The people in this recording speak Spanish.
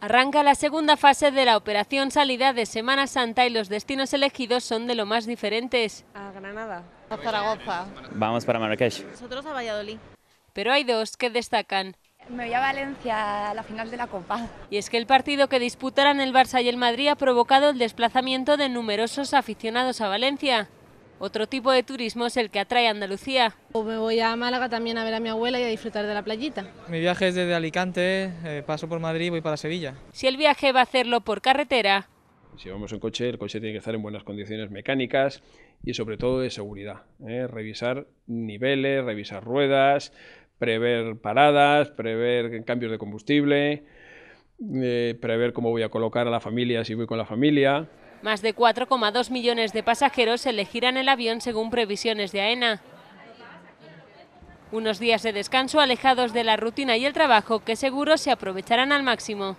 Arranca la segunda fase de la operación salida de Semana Santa y los destinos elegidos son de lo más diferentes. A Granada, a Zaragoza. Vamos para Marrakech. Nosotros a Valladolid. Pero hay dos que destacan. Me voy a Valencia a la final de la Copa. Y es que el partido que disputarán el Barça y el Madrid ha provocado el desplazamiento de numerosos aficionados a Valencia. Otro tipo de turismo es el que atrae a Andalucía. Me voy a Málaga también a ver a mi abuela y a disfrutar de la playita. Mi viaje es desde Alicante, eh, paso por Madrid y voy para Sevilla. Si el viaje va a hacerlo por carretera... Si vamos en coche, el coche tiene que estar en buenas condiciones mecánicas y sobre todo de seguridad. ¿eh? Revisar niveles, revisar ruedas, prever paradas, prever cambios de combustible, eh, prever cómo voy a colocar a la familia si voy con la familia. Más de 4,2 millones de pasajeros elegirán el avión según previsiones de AENA. Unos días de descanso alejados de la rutina y el trabajo que seguro se aprovecharán al máximo.